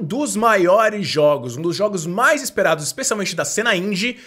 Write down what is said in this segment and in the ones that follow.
um dos maiores jogos, um dos jogos mais esperados, especialmente da cena indie,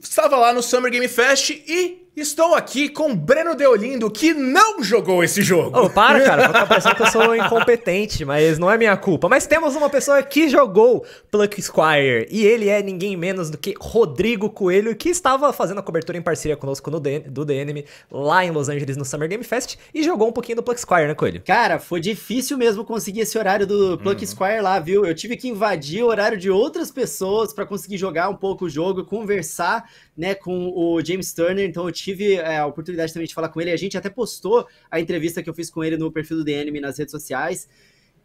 estava lá no Summer Game Fest e Estou aqui com Breno Deolindo, que não jogou esse jogo. oh, para, cara. Tá pensando que eu sou incompetente, mas não é minha culpa. Mas temos uma pessoa que jogou Pluck Squire. E ele é ninguém menos do que Rodrigo Coelho, que estava fazendo a cobertura em parceria conosco no DN, do DNM lá em Los Angeles no Summer Game Fest. E jogou um pouquinho do Pluck Squire, né, Coelho? Cara, foi difícil mesmo conseguir esse horário do Pluck uhum. Squire lá, viu? Eu tive que invadir o horário de outras pessoas para conseguir jogar um pouco o jogo, conversar né, com o James Turner, então eu tive é, a oportunidade também de falar com ele. A gente até postou a entrevista que eu fiz com ele no perfil do DNM nas redes sociais.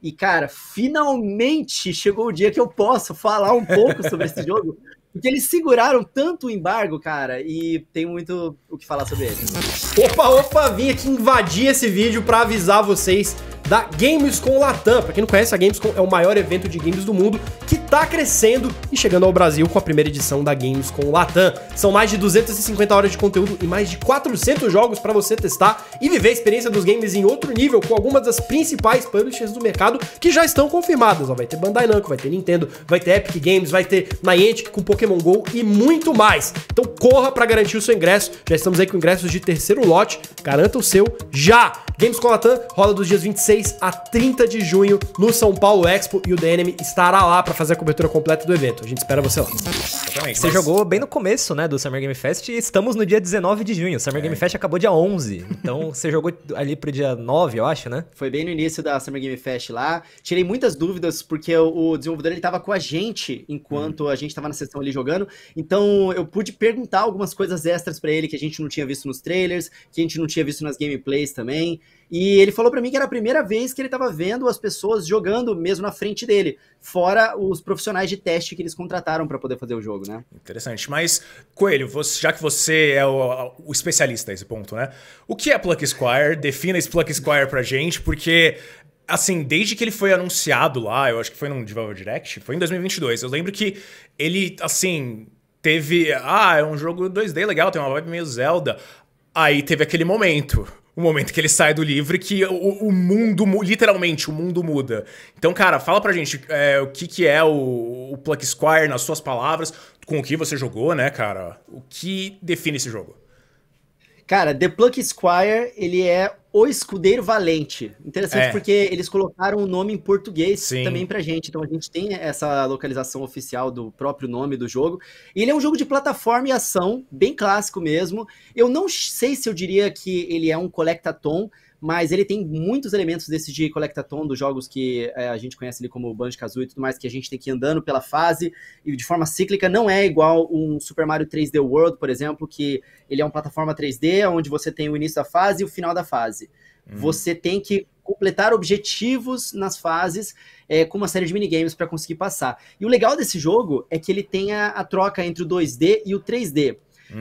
E, cara, finalmente chegou o dia que eu posso falar um pouco sobre esse jogo. Porque eles seguraram tanto o embargo, cara, e tem muito o que falar sobre ele. Opa, opa, vim aqui invadir esse vídeo para avisar vocês da Gamescom Latam. Pra quem não conhece, a Gamescom é o maior evento de games do mundo que está crescendo e chegando ao Brasil com a primeira edição da Gamescom Latam. São mais de 250 horas de conteúdo e mais de 400 jogos para você testar e viver a experiência dos games em outro nível com algumas das principais publishers do mercado que já estão confirmadas. Ó, vai ter Bandai Namco, vai ter Nintendo, vai ter Epic Games, vai ter Niantic com Pokémon Go e muito mais. Então corra para garantir o seu ingresso. Já estamos aí com ingressos de terceiro lote. Garanta o seu já. Gamescom Latam roda dos dias 26 26 a 30 de junho no São Paulo Expo e o DNM estará lá para fazer a cobertura completa do evento. A gente espera você lá. Exatamente. Você mas... jogou bem no começo, né, do Summer Game Fest e estamos no dia 19 de junho. O Summer é. Game Fest acabou dia 11. Então você jogou ali pro dia 9, eu acho, né? Foi bem no início da Summer Game Fest lá. Tirei muitas dúvidas porque o desenvolvedor ele tava com a gente enquanto hum. a gente tava na sessão ali jogando. Então eu pude perguntar algumas coisas extras para ele que a gente não tinha visto nos trailers, que a gente não tinha visto nas gameplays também. E ele falou para mim que era a primeira vez que ele estava vendo as pessoas jogando mesmo na frente dele, fora os profissionais de teste que eles contrataram para poder fazer o jogo, né? Interessante. Mas, Coelho, você, já que você é o, o especialista nesse ponto, né? O que é Pluck Squire? Defina esse Pluck Squire pra gente, porque assim, desde que ele foi anunciado lá, eu acho que foi no Developer Direct, foi em 2022. Eu lembro que ele, assim, teve. Ah, é um jogo 2D legal, tem uma vibe meio Zelda. Aí teve aquele momento o momento que ele sai do livro e que o, o, mundo, literalmente, o mundo muda. Então, cara, fala pra gente é, o que, que é o, o Pluck Squire nas suas palavras, com o que você jogou, né, cara? O que define esse jogo? Cara, The Pluck Squire, ele é o Escudeiro Valente. Interessante é. porque eles colocaram o nome em português Sim. também pra gente. Então a gente tem essa localização oficial do próprio nome do jogo. E ele é um jogo de plataforma e ação, bem clássico mesmo. Eu não sei se eu diria que ele é um collectatom, mas ele tem muitos elementos desse de collectathon, dos jogos que é, a gente conhece ali como Banjo-Kazooie e tudo mais, que a gente tem que ir andando pela fase e de forma cíclica, não é igual um Super Mario 3D World, por exemplo, que ele é uma plataforma 3D onde você tem o início da fase e o final da fase. Uhum. Você tem que completar objetivos nas fases é, com uma série de minigames para conseguir passar. E o legal desse jogo é que ele tem a, a troca entre o 2D e o 3D.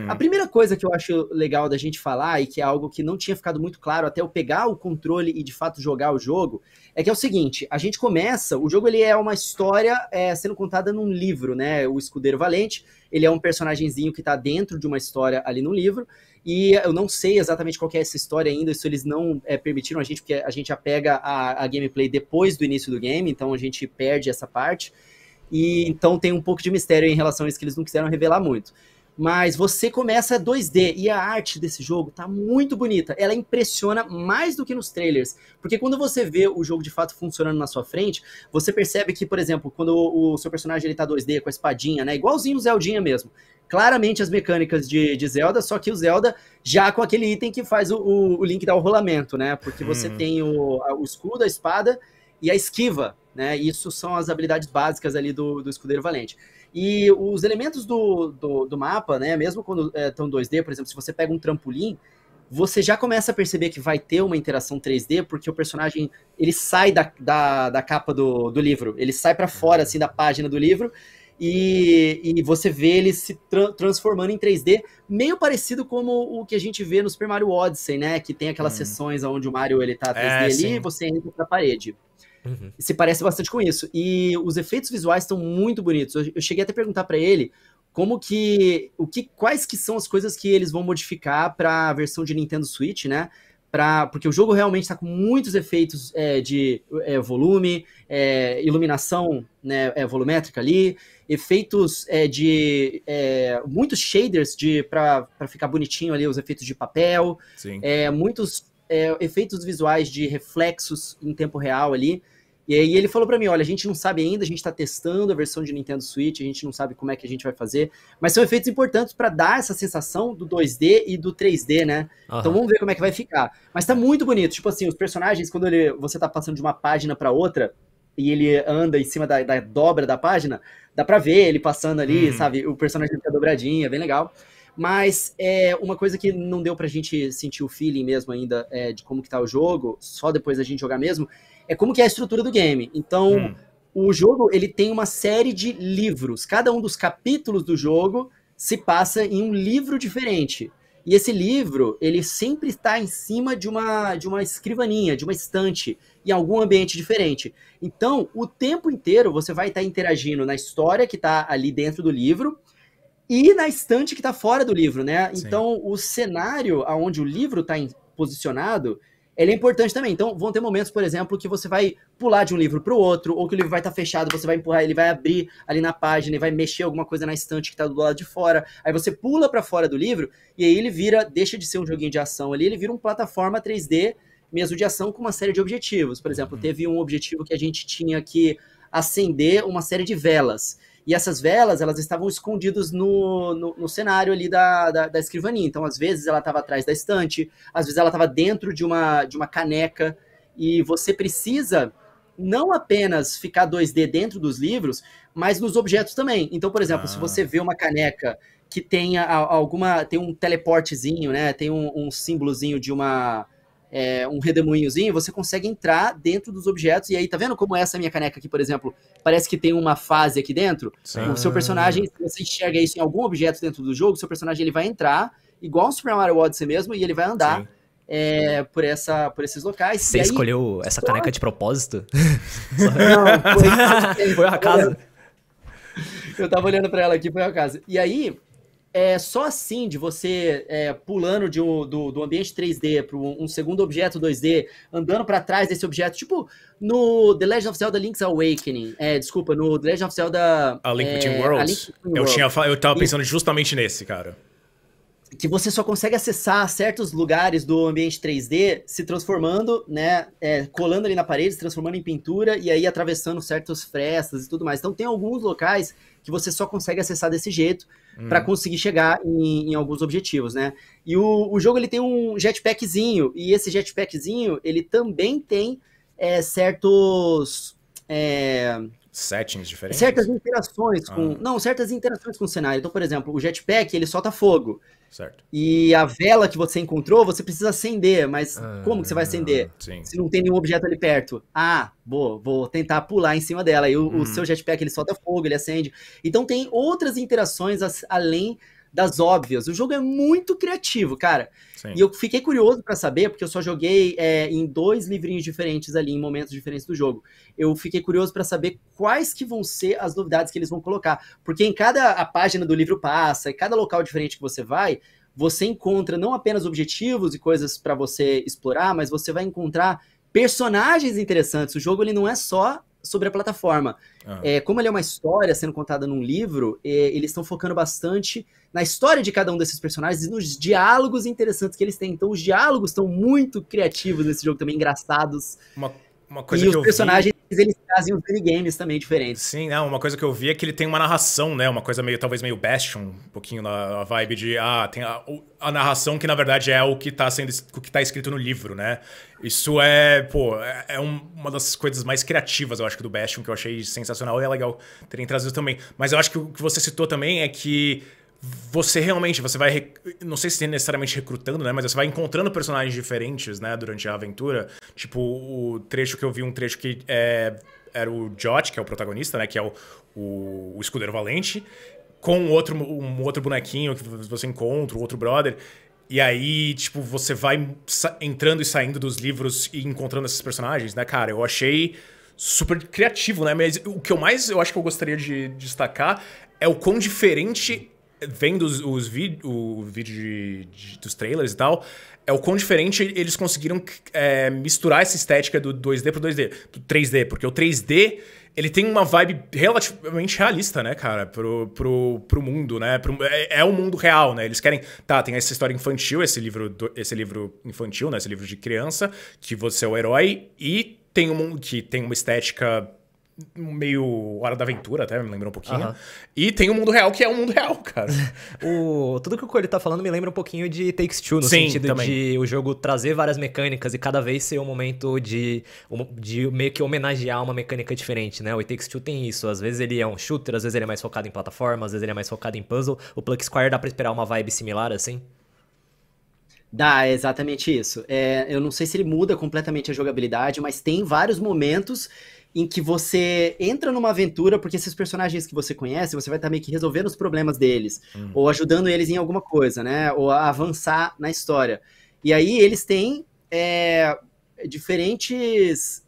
A primeira coisa que eu acho legal da gente falar, e que é algo que não tinha ficado muito claro até eu pegar o controle e de fato jogar o jogo, é que é o seguinte: a gente começa, o jogo ele é uma história é, sendo contada num livro, né? O Escudeiro Valente, ele é um personagemzinho que está dentro de uma história ali no livro, e eu não sei exatamente qual é essa história ainda, isso eles não é, permitiram a gente, porque a gente apega pega a, a gameplay depois do início do game, então a gente perde essa parte. E então tem um pouco de mistério em relação a isso que eles não quiseram revelar muito. Mas você começa 2D e a arte desse jogo tá muito bonita. Ela impressiona mais do que nos trailers. Porque quando você vê o jogo de fato funcionando na sua frente, você percebe que, por exemplo, quando o, seu personagem ele tá 2D com a espadinha, né? Igualzinho o Zeldinha mesmo claramente as mecânicas de, de, Zelda, só que o Zelda já com aquele item que faz o, o, o Link dar o rolamento, né? Porque você uhum. tem o, o escudo, a espada e a esquiva, né? Isso são as habilidades básicas ali do, do escudeiro valente. E os elementos do, do, do mapa, né? Mesmo quando estão é, 2D, por exemplo, se você pega um trampolim, você já começa a perceber que vai ter uma interação 3D, porque o personagem ele sai da, da, da capa do, do livro, ele sai para fora assim da página do livro e, e você vê ele se tra transformando em 3D, meio parecido como o que a gente vê no Super Mario Odyssey, né? Que tem aquelas hum. sessões onde o Mario ele tá 3D é, ali, sim. você entra pra parede. Uhum. Se parece bastante com isso. E os efeitos visuais estão muito bonitos. Eu, cheguei até a perguntar para ele como que, o que, quais que são as coisas que eles vão modificar para a versão de Nintendo Switch, né? Pra, porque o jogo realmente está com muitos efeitos é, de é, volume, é, iluminação né, é, volumétrica ali, efeitos é, de é, muitos shaders de para ficar bonitinho ali os efeitos de papel, muitos efeitos visuais de reflexos em tempo real ali. E aí ele falou para mim, olha, a gente não sabe ainda, a gente está testando a versão de Nintendo Switch, a gente não sabe como é que a gente vai fazer, mas são efeitos importantes para dar essa sensação do 2D e do 3D, né? Uhum. Então vamos ver como é que vai ficar. Mas tá muito bonito, tipo assim, os personagens quando ele, você tá passando de uma página para outra, e ele anda em cima da, da, dobra da página, dá pra ver ele passando ali, uhum. sabe? O personagem fica dobradinho, é bem legal. Mas é uma coisa que não deu pra gente sentir o feeling mesmo ainda é, de como que tá o jogo, só depois da gente jogar mesmo, é como que é a estrutura do game. Então, hum. o jogo ele tem uma série de livros. Cada um dos capítulos do jogo se passa em um livro diferente. E esse livro, ele sempre está em cima de uma, de uma escrivaninha, de uma estante, em algum ambiente diferente. Então, o tempo inteiro você vai estar tá interagindo na história que está ali dentro do livro e na estante que está fora do livro, né? Sim. Então, o cenário onde o livro está posicionado, ele é importante também. Então, vão ter momentos, por exemplo, que você vai pular de um livro para o outro, ou que o livro vai estar tá fechado, você vai empurrar, ele vai abrir ali na página, e vai mexer alguma coisa na estante que está do lado de fora. Aí você pula para fora do livro e aí ele vira, deixa de ser um joguinho de ação ali, ele vira uma plataforma 3D mesmo de ação com uma série de objetivos. Por exemplo, uhum. teve um objetivo que a gente tinha que acender uma série de velas. E essas velas, elas estavam escondidas no, no, no cenário ali da, da, da, escrivaninha. Então, às vezes, ela estava atrás da estante, às vezes, ela estava dentro de uma, de uma caneca. E você precisa não apenas ficar 2D dentro dos livros, mas nos objetos também. Então, por exemplo, ah. se você vê uma caneca que tenha alguma. tem um teleportezinho, né? Tem um, um símbolozinho de uma é, um redemoinhozinho, você consegue entrar dentro dos objetos. E aí, tá vendo como essa minha caneca aqui, por exemplo, parece que tem uma fase aqui dentro? Sim. O seu personagem, se você enxerga isso em algum objeto dentro do jogo, seu personagem ele vai entrar, igual um Super Mario Odyssey mesmo, e ele vai andar. É, por, essa, por esses locais. Você aí, escolheu essa caneca de propósito? Não, foi, foi, casa Eu tava olhando para ela aqui, foi a casa E aí, é só assim de você é, pulando de um, do, do ambiente 3D para um, segundo objeto 2D, andando para trás desse objeto, tipo no The Legend of Zelda Link's Awakening, é, desculpa, no The Legend of Zelda A Link é, Between Worlds. Link Between World. eu tinha eu tava pensando justamente nesse, cara que você só consegue acessar certos lugares do ambiente 3D se transformando, né, é, colando ali na parede, se transformando em pintura e aí atravessando certas frestas e tudo mais. Então tem alguns locais que você só consegue acessar desse jeito hum. para conseguir chegar em, em, alguns objetivos, né? E o, o, jogo ele tem um jetpackzinho e esse jetpackzinho ele também tem é, certos é, settings diferentes? Certas interações com. Ah. Não, certas interações com o cenário. Então, por exemplo, o jetpack ele solta fogo. Certo. E a vela que você encontrou, você precisa acender, mas ah, como que você vai acender? Sim. Se não tem nenhum objeto ali perto. Ah, vou, vou tentar pular em cima dela. E o, o uhum. seu jetpack ele solta fogo, ele acende. Então tem outras interações além das óbvias. O jogo é muito criativo, cara. Sim. E eu fiquei curioso para saber, porque eu só joguei é, em dois livrinhos diferentes ali, em momentos diferentes do jogo. Eu fiquei curioso para saber quais que vão ser as novidades que eles vão colocar. Porque em cada a página do livro passa, em cada local diferente que você vai, você encontra não apenas objetivos e coisas para você explorar, mas você vai encontrar personagens interessantes. O jogo ele não é só sobre a plataforma. Ah. É, como ele é uma história sendo contada num livro, é, eles estão focando bastante na história de cada um desses personagens e nos diálogos interessantes que eles têm. Então, os diálogos estão muito criativos nesse jogo também, engraçados. Uma, uma coisa e que os personagens eles trazem uns minigames também diferentes. Sim, não, uma coisa que eu vi é que ele tem uma narração, né? Uma coisa meio, talvez meio Bastion, um pouquinho na vibe de, ah, tem a, a, narração que na verdade é o que tá sendo o que tá escrito no livro, né? Isso é, pô, é, é um, uma das coisas mais criativas, eu acho, do Bastion, que eu achei sensacional e é legal terem trazido também. Mas eu acho que o que você citou também é que você realmente você vai não sei se necessariamente recrutando né mas você vai encontrando personagens diferentes né durante a aventura tipo o trecho que eu vi um trecho que é, era o Jot que é o protagonista né que é o, o, o escudeiro valente com outro um outro bonequinho que você encontra o outro brother e aí, tipo, você vai entrando e saindo dos livros e encontrando esses personagens, né, cara? Eu achei super criativo, né? Mas o que eu mais eu acho que eu gostaria de destacar é o quão diferente vendo os, os vi, o vídeo de, de, dos trailers e tal, é o quão diferente eles conseguiram é, misturar essa estética do 2D pro 2D, pro 3D, porque o 3D ele tem uma vibe relativamente realista, né, cara, pro, pro, pro mundo, né? Pro, é, é o mundo real, né? Eles querem. Tá, tem essa história infantil, esse livro, esse livro infantil, né? Esse livro de criança, que você é o herói, e tem um que tem uma estética meio Hora da Aventura, até me lembra um pouquinho. Uhum. E tem o mundo real, que é o mundo real, cara. o, tudo que o Coelho tá falando me lembra um pouquinho de Takes Two, no Sim, sentido também. de o jogo trazer várias mecânicas e cada vez ser um momento de, de meio que homenagear uma mecânica diferente, né? O Takes Two tem isso. Às vezes ele é um shooter, às vezes ele é mais focado em plataforma, às vezes ele é mais focado em puzzle. O Pluck Square dá pra esperar uma vibe similar, assim? Dá, é exatamente isso. É, eu não sei se ele muda completamente a jogabilidade, mas tem vários momentos em que você entra numa aventura, porque esses personagens que você conhece, você vai estar tá meio que resolvendo os problemas deles, hum. ou ajudando eles em alguma coisa, né? Ou avançar na história. E aí eles têm é, diferentes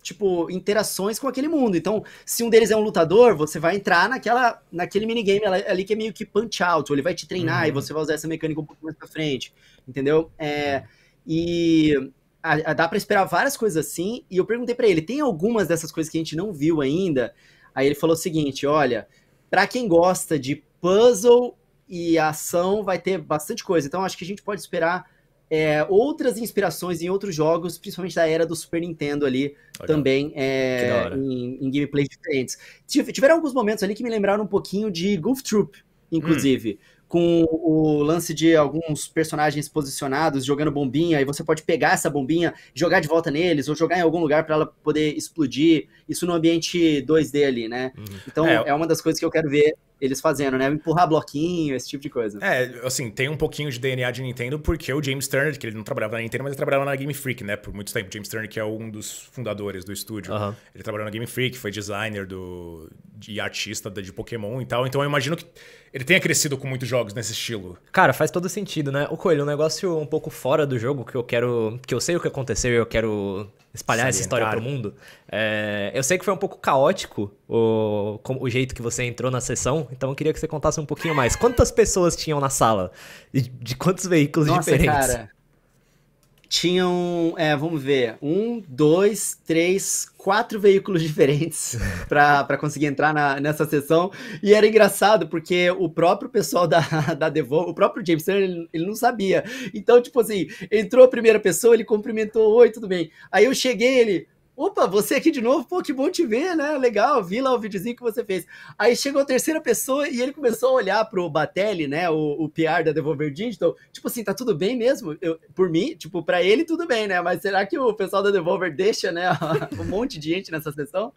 tipo, interações com aquele mundo. Então, se um deles é um lutador, você vai entrar naquela, naquele minigame ali que é meio que punch out, ele vai te treinar uhum. e você vai usar essa mecânica um pouco mais pra frente, entendeu? É, uhum. e a, a, dá para esperar várias coisas assim. E eu perguntei para ele, tem algumas dessas coisas que a gente não viu ainda? Aí ele falou o seguinte, olha, para quem gosta de puzzle e ação, vai ter bastante coisa. Então acho que a gente pode esperar é, outras inspirações em outros jogos, principalmente da era do Super Nintendo ali, também é, em, em gameplays diferentes. Tiveram alguns momentos ali que me lembraram um pouquinho de Goof Troop, inclusive. Hum com o lance de alguns personagens posicionados jogando bombinha, e você pode pegar essa bombinha, jogar de volta neles, ou jogar em algum lugar para ela poder explodir. Isso no ambiente 2D ali, né? Uhum. Então é, é, uma das coisas que eu quero ver eles fazendo, né? Empurrar bloquinho, esse tipo de coisa. É, assim, tem um pouquinho de DNA de Nintendo, porque o James Turner, que ele não trabalhava na Nintendo, mas ele trabalhava na Game Freak, né? Por muito tempo. James Turner, que é um dos fundadores do estúdio. Uhum. Ele trabalhou na Game Freak, foi designer do, e artista de Pokémon e tal. Então eu imagino que ele tenha crescido com muitos jogos nesse estilo. Cara, faz todo sentido, né? O Coelho, um negócio um pouco fora do jogo que eu quero. que eu sei o que aconteceu e eu quero espalhar essa história pro mundo. É, eu sei que foi um pouco caótico o, o jeito que você entrou na sessão, então eu queria que você contasse um pouquinho mais. Quantas pessoas tinham na sala? de quantos veículos Nossa, diferentes? Cara. Tinham, é, vamos ver, um, dois, três, quatro veículos diferentes para conseguir entrar na, nessa sessão. E era engraçado, porque o próprio pessoal da, da Devo, o próprio James ele, ele não sabia. Então, tipo assim, entrou a primeira pessoa, ele cumprimentou, oi, tudo bem. Aí eu cheguei, ele, Opa, você aqui de novo, pô, que bom te ver, né? Legal, vi lá o videozinho que você fez. Aí chegou a terceira pessoa e ele começou a olhar pro Batelli, né? O, o PR da Devolver Digital. Tipo assim, tá tudo bem mesmo? Eu, por mim, tipo, para ele tudo bem, né? Mas será que o pessoal da Devolver deixa, né? um monte de gente nessa sessão?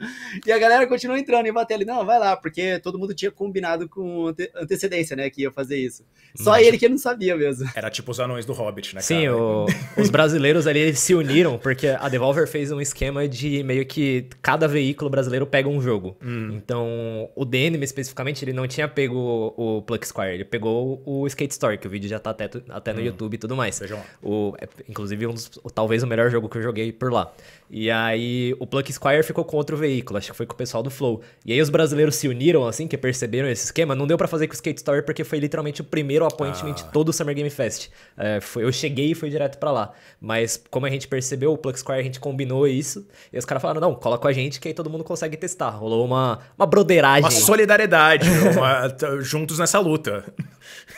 E a galera continua entrando e o Batelli, não, vai lá, porque todo mundo tinha combinado com ante antecedência, né? Que ia fazer isso. Só hum, ele que não sabia mesmo. Era tipo os anões do Hobbit, né? Cara? Sim, o, os brasileiros ali se uniram, porque a Devolver fez um esquema de meio que cada veículo brasileiro pega um jogo. Hum. Então, o DNM especificamente, ele não tinha pego o Plug Square, ele pegou o Skate Story, que o vídeo já tá até, até no hum. YouTube e tudo mais. O, é, inclusive, um dos, talvez o melhor jogo que eu joguei por lá. E aí o Pluck Squire ficou com outro veículo, acho que foi com o pessoal do Flow. E aí os brasileiros se uniram, assim, que perceberam esse esquema. Não deu para fazer com o Skate Story porque foi literalmente o primeiro appointment ah. todo o Summer Game Fest. É, foi, eu cheguei e fui direto para lá. Mas como a gente percebeu, o Pluck Squire a gente combinou isso. E os caras falaram, não, cola com a gente que aí todo mundo consegue testar. Rolou uma, uma broderagem. Uma solidariedade, uma, juntos nessa luta.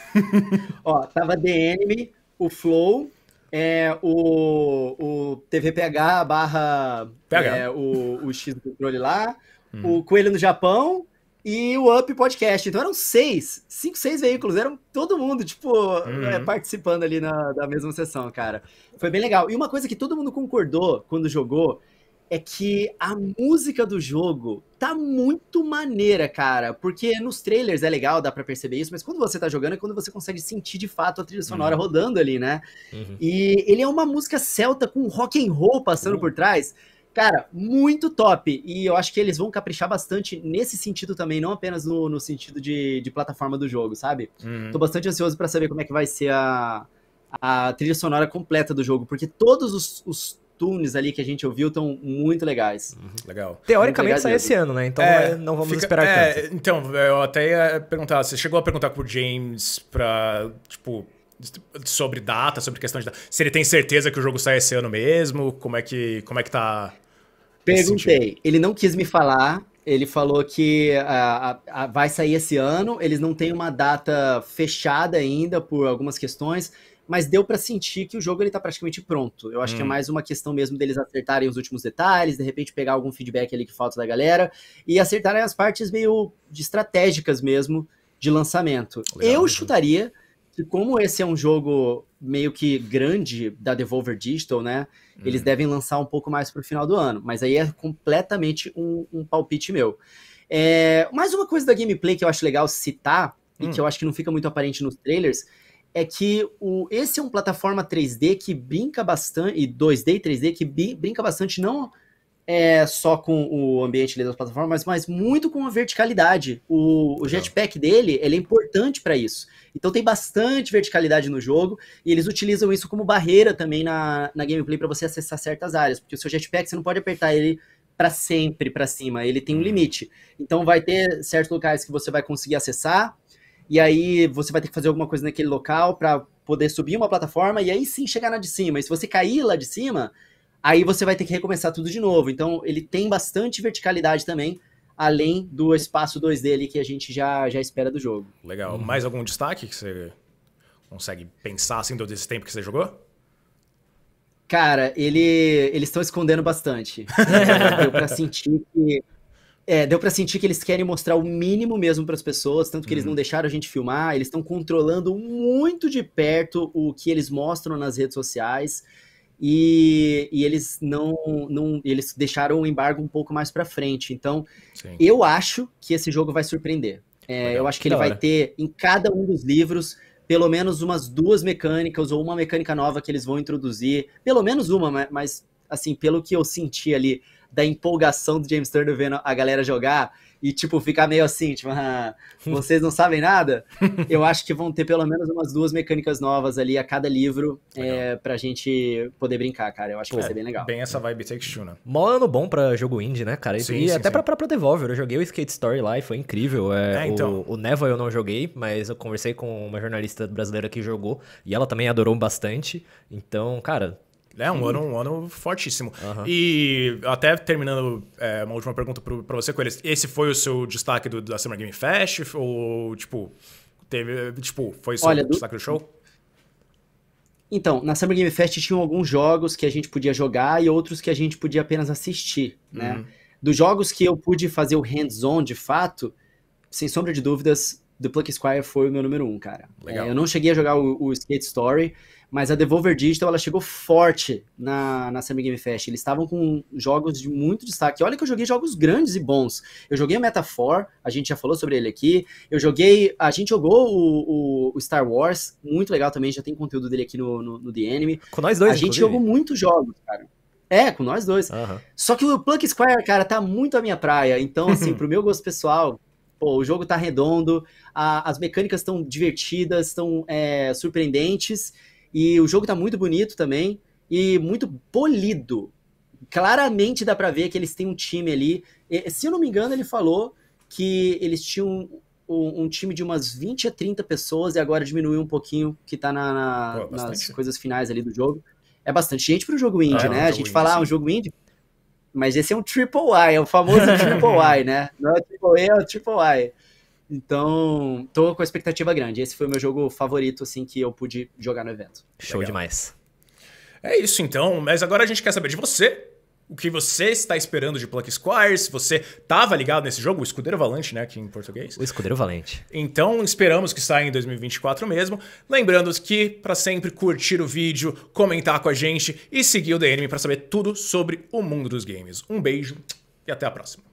Ó, tava The Enemy, o Flow, é, o, o TVPH barra É, o, o X do controle lá, hum. o Coelho no Japão e o Up Podcast. Então eram seis, cinco, seis veículos, eram todo mundo, tipo, uhum. é, participando ali na, da mesma sessão, cara. Foi bem legal. E uma coisa que todo mundo concordou quando jogou é que a música do jogo tá muito maneira, cara. Porque nos trailers é legal, dá para perceber isso, mas quando você tá jogando é quando você consegue sentir de fato a trilha sonora uhum. rodando ali, né? Uhum. E ele é uma música celta com rock and roll passando uhum. por trás. Cara, muito top. E eu acho que eles vão caprichar bastante nesse sentido também, não apenas no, no sentido de, de, plataforma do jogo, sabe? Uhum. Tô bastante ansioso para saber como é que vai ser a, a trilha sonora completa do jogo, porque todos os, os tunes ali que a gente ouviu estão muito legais. Uhum, legal. Teoricamente sai esse ano, né? Então é, é, não vamos fica, esperar é, tanto. Então, eu até ia perguntar, você chegou a perguntar pro James pra, tipo, sobre data, sobre questão de data. Se ele tem certeza que o jogo sai esse ano mesmo, como é que, como é que tá... Perguntei. Ele não quis me falar, ele falou que ah, ah, ah, vai sair esse ano, eles não têm uma data fechada ainda por algumas questões, mas deu para sentir que o jogo ele tá praticamente pronto. Eu acho hum. que é hum. mais uma questão mesmo deles acertarem os últimos detalhes, de repente pegar algum feedback ali que falta da galera e acertarem as partes meio estratégicas mesmo de lançamento. Legal, Eu chutaria que como esse é um jogo meio que grande da Devolver Digital, né? Hum. Eles devem lançar um pouco mais pro final do ano, mas aí é completamente um, um palpite meu. É, mais uma coisa da gameplay que eu acho legal citar, hum. e que hum. eu acho que não fica muito aparente nos trailers, é que o, esse é um plataforma 3D que brinca bastante, e 2D e 3D, que brinca bastante não é só com o ambiente das plataformas, mas muito com a verticalidade. O, o jetpack dele ele é importante para isso. Então tem bastante verticalidade no jogo e eles utilizam isso como barreira também na, na gameplay para você acessar certas áreas, porque o seu jetpack você não pode apertar ele para sempre para cima, ele tem um uhum. limite. Então vai ter certos locais que você vai conseguir acessar, e aí você vai ter que fazer alguma coisa naquele local para poder subir uma plataforma e aí sim chegar na de cima. E se você cair lá de cima, aí você vai ter que recomeçar tudo de novo. Então ele tem bastante verticalidade também, além do espaço 2 dele que a gente já, já espera do jogo. Legal. Uhum. Mais algum destaque que você consegue pensar assim todo esse tempo que você jogou? Cara, ele, eles estão escondendo bastante. Deu pra sentir que é, deu para sentir que eles querem mostrar o mínimo mesmo para as pessoas, tanto que uhum. eles não uhum. deixaram a gente filmar, eles estão controlando muito de perto o que eles mostram nas redes sociais. E, e eles não, não eles deixaram o embargo um pouco mais para frente. Então, Sim. eu acho que esse jogo vai surpreender. É, eu acho que ele vai ter em cada um dos livros pelo menos umas duas mecânicas ou uma mecânica nova que eles vão introduzir, pelo menos uma, mas assim, pelo que eu senti ali da empolgação do James Turner vendo a galera jogar e, tipo, ficar meio assim, tipo, ah, vocês não sabem nada? Eu acho que vão ter pelo menos umas duas mecânicas novas ali a cada livro é, pra gente poder brincar, cara. Eu acho que é, vai ser bem legal. Bem essa vibe Take Two, né? Mó ano bom pra jogo indie, né, cara? Sim, e sim, até sim. pra própria Devolver. Eu joguei o Skate Story lá e foi incrível. É, é então. o, o Neva eu não joguei, mas eu conversei com uma jornalista brasileira que jogou e ela também adorou bastante. Então, cara, é um, hum. ano, um ano fortíssimo. Uhum. E até terminando é, uma última pergunta para você, Coelho. Esse foi o seu destaque do, da Summer Game Fest? Ou, tipo, teve. Tipo, foi só o destaque do show? Então, na Summer Game Fest tinham alguns jogos que a gente podia jogar e outros que a gente podia apenas assistir, né? Uhum. Dos jogos que eu pude fazer o hands-on de fato, sem sombra de dúvidas, The Pluck Squire foi o meu número um, cara. É, eu não cheguei a jogar o, o Skate Story, mas a Devolver Digital ela chegou forte na, na Summer Game Fest. Eles estavam com jogos de muito destaque. Olha que eu joguei jogos grandes e bons. Eu joguei a Metafor, a gente já falou sobre ele aqui. Eu joguei. A gente jogou o, o, o Star Wars, muito legal também, já tem conteúdo dele aqui no, no, no The Anime. Com nós dois, A inclusive. gente jogou muitos jogos, cara. É, com nós dois. Uhum. Só que o Plunk Square, cara, tá muito à minha praia. Então, assim, pro meu gosto pessoal, pô, o jogo tá redondo, a, as mecânicas estão divertidas, estão é, surpreendentes. E o jogo tá muito bonito também e muito polido. Claramente dá para ver que eles têm um time ali. E, se eu não me engano, ele falou que eles tinham um, um, time de umas 20 a 30 pessoas e agora diminuiu um pouquinho que tá na, na, Pô, nas coisas finais ali do jogo. É bastante gente pro jogo indie, ah, é né? É um a gente fala, ah, um jogo indie, mas esse é um triple I, é o famoso triple I, né? Não é o triple E, é o triple I. Então, tô com expectativa grande. Esse foi o meu jogo favorito, assim, que eu pude jogar no evento. Show Legal. demais. É isso então, mas agora a gente quer saber de você. O que você está esperando de Pluck Squires? Você estava ligado nesse jogo? O Escudeiro Valente, né? Aqui em português. O Escudeiro Valente. Então, esperamos que saia em 2024 mesmo. Lembrando que, para sempre, curtir o vídeo, comentar com a gente e seguir o DNM para saber tudo sobre o mundo dos games. Um beijo e até a próxima.